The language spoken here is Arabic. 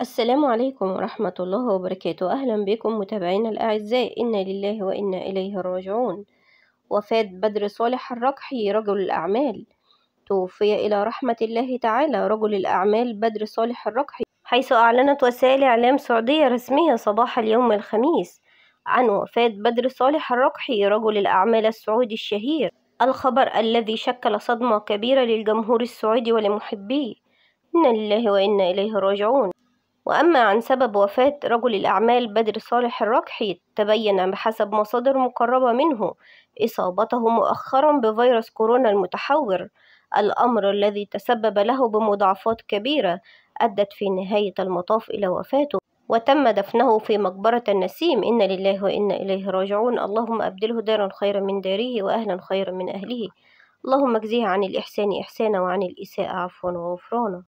السلام عليكم ورحمة الله وبركاته أهلا بكم متابعينا الأعزاء إنا لله وإنا إليه راجعون وفاة بدر صالح الركحي رجل الأعمال توفي إلى رحمة الله تعالى رجل الأعمال بدر صالح الركحي حيث أعلنت وسائل إعلام سعودية رسمية صباح اليوم الخميس عن وفاة بدر صالح الركحي رجل الأعمال السعودي الشهير الخبر الذي شكل صدمة كبيرة للجمهور السعودي ولمحبيه إنا لله وإنا إليه راجعون وأما عن سبب وفاة رجل الأعمال بدر صالح الركحي تبين بحسب مصادر مقربة منه إصابته مؤخرا بفيروس كورونا المتحور الأمر الذي تسبب له بمضاعفات كبيرة أدت في نهاية المطاف إلى وفاته وتم دفنه في مقبرة النسيم إن لله وإنا إليه راجعون اللهم أبدله دارا خيرا من داره وأهلا خيرا من أهله اللهم اجزيه عن الإحسان إحسانا وعن الإساءة عفوا وغفرانا